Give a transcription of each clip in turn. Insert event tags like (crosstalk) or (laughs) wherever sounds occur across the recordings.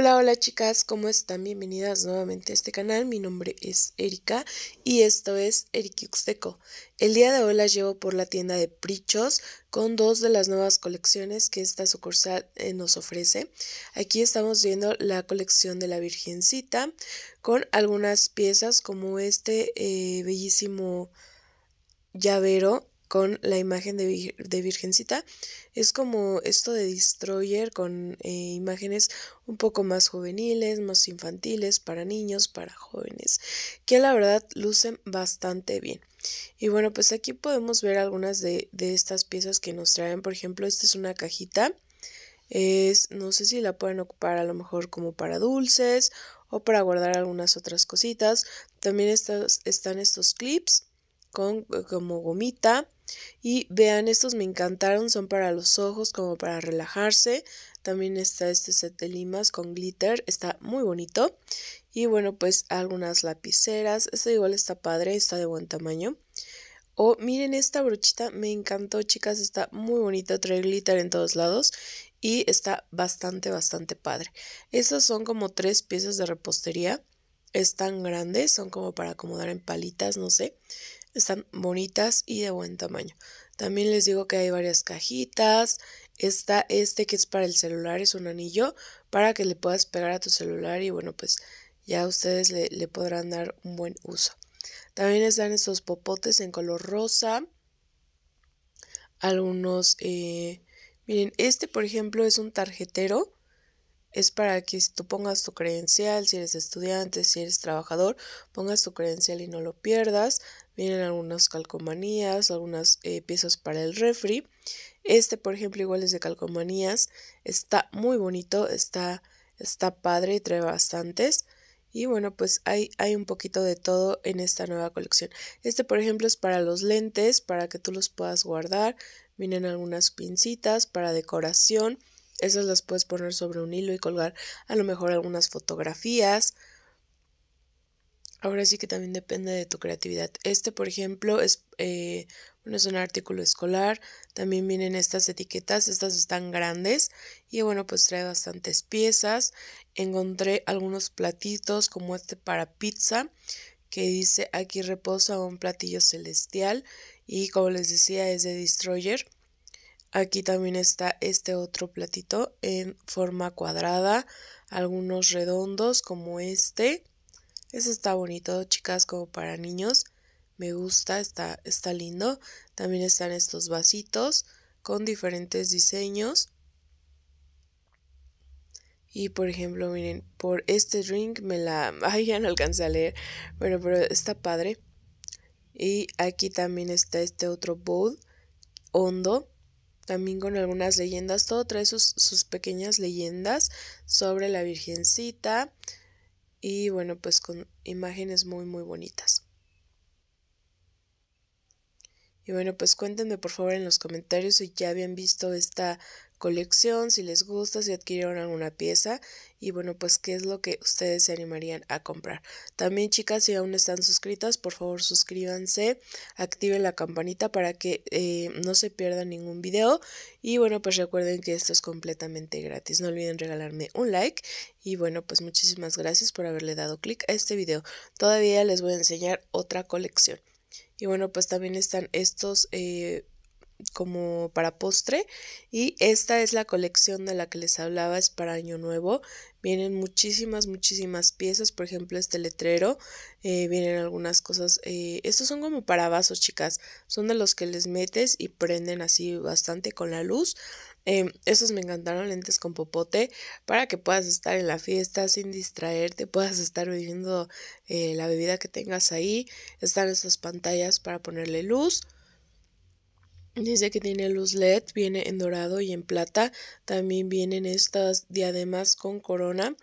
Hola, hola chicas, ¿cómo están? Bienvenidas nuevamente a este canal. Mi nombre es Erika y esto es Erikiuxteco. El día de hoy las llevo por la tienda de Prichos con dos de las nuevas colecciones que esta sucursal eh, nos ofrece. Aquí estamos viendo la colección de la Virgencita con algunas piezas como este eh, bellísimo llavero con la imagen de, Virgencita. Es como esto de Destroyer con eh, imágenes un poco más juveniles, más infantiles, para niños, para jóvenes, que la verdad lucen bastante bien. Y bueno, pues aquí podemos ver algunas de, estas piezas que nos traen. Por ejemplo, esta es una cajita. Es, no sé si la pueden ocupar a lo mejor como para dulces o para guardar algunas otras cositas. También están estos clips con eh, como gomita y vean, estos me encantaron, son para los ojos, como para relajarse. También está este set de limas con glitter, está muy bonito. Y bueno, pues algunas lapiceras, este igual está padre, está de buen tamaño. O oh, miren esta brochita, me encantó chicas, está muy bonita, trae glitter en todos lados y está bastante, bastante padre. Estas son como tres piezas de repostería, están grandes, son como para acomodar en palitas, no sé están bonitas y de buen tamaño. También les digo que hay varias cajitas. Está este que es para el celular, es un anillo para que le puedas pegar a tu celular y bueno, pues ya ustedes le, podrán dar un buen uso. También están estos popotes en color rosa. Algunos, eh, miren, este por ejemplo es un tarjetero es para que tú pongas tu credencial, si eres estudiante, si eres trabajador, pongas tu credencial y no lo pierdas. Vienen algunas calcomanías, algunas eh, piezas para el refri. Este, por ejemplo, igual es de calcomanías. Está muy bonito, está, está padre, trae bastantes. Y bueno, pues hay, hay un poquito de todo en esta nueva colección. Este, por ejemplo, es para los lentes, para que tú los puedas guardar. Vienen algunas pincitas para decoración esas las puedes poner sobre un hilo y colgar a lo mejor algunas fotografías. Ahora sí que también depende de tu creatividad. Este, por ejemplo, es, eh, es un artículo escolar. También vienen estas etiquetas. Estas están grandes. Y bueno, pues trae bastantes piezas. Encontré algunos platitos como este para pizza que dice aquí reposa un platillo celestial. Y como les decía, es de Destroyer. Aquí también está este otro platito en forma cuadrada, algunos redondos como este. Ese está bonito, chicas, como para niños. Me gusta, está, está lindo. También están estos vasitos con diferentes diseños. Y por ejemplo, miren, por este drink me la... (laughs) Ay, ya no alcancé a leer. Bueno, pero está padre. Y aquí también está este otro bowl hondo también con algunas leyendas. Todo trae sus, sus pequeñas leyendas sobre la Virgencita y bueno, pues con imágenes muy, muy bonitas. Y bueno, pues cuéntenme por favor en los comentarios si ya habían visto esta colección, si les gusta, si adquirieron alguna pieza y bueno, pues qué es lo que ustedes se animarían a comprar. También chicas, si aún están suscritas, por favor suscríbanse, activen la campanita para que eh, no se pierda ningún video y bueno, pues recuerden que esto es completamente gratis. No olviden regalarme un like y bueno, pues muchísimas gracias por haberle dado clic a este video. Todavía les voy a enseñar otra colección. Y bueno, pues también están estos eh, como para postre. Y esta es la colección de la que les hablaba, es para Año Nuevo. Vienen muchísimas, muchísimas piezas. Por ejemplo, este letrero. Eh, vienen algunas cosas. Eh, estos son como para vasos, chicas. Son de los que les metes y prenden así bastante con la luz. Estos em, esos me encantaron, lentes con popote, para que puedas estar en la fiesta sin distraerte, puedas estar bebiendo eh, la bebida que tengas ahí. Están estas pantallas para ponerle luz. Dice que tiene luz LED, viene en dorado y en plata. También vienen estas diademas con corona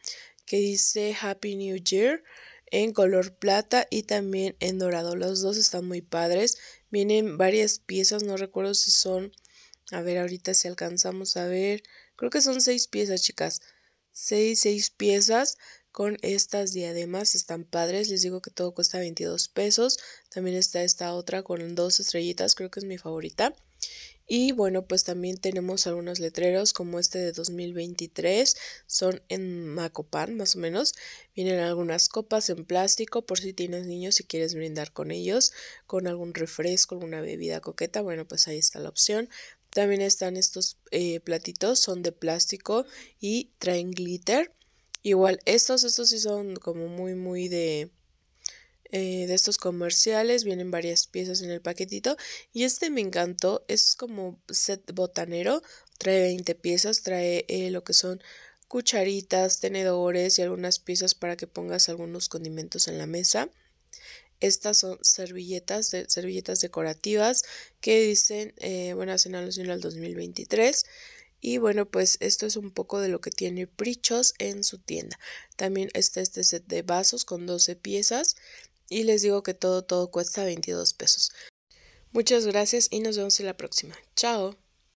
que dice Happy New Year en color plata y también en dorado. Los dos están muy padres. Vienen varias piezas, no recuerdo si son a ver, ahorita si alcanzamos a ver. Creo que son seis piezas, chicas. Seis, seis piezas con estas diademas. Están padres. Les digo que todo cuesta 22 pesos. También está esta otra con dos estrellitas. Creo que es mi favorita. Y bueno, pues también tenemos algunos letreros como este de 2023, son en Macopan más o menos. Vienen algunas copas en plástico por si tienes niños y quieres brindar con ellos, con algún refresco, alguna bebida coqueta, bueno, pues ahí está la opción. También están estos eh, platitos, son de plástico y traen glitter. Igual estos, estos sí son como muy, muy de, eh, de estos comerciales. Vienen varias piezas en el paquetito. Y este me encantó, es como set botanero. Trae 20 piezas, trae eh, lo que son cucharitas, tenedores y algunas piezas para que pongas algunos condimentos en la mesa. Estas son servilletas, de, servilletas decorativas que dicen, eh, bueno, hacen alusión al 2023. Y bueno, pues esto es un poco de lo que tiene Prichos en su tienda. También está este set de vasos con 12 piezas. Y les digo que todo, todo cuesta 22 pesos. Muchas gracias y nos vemos en la próxima. Chao.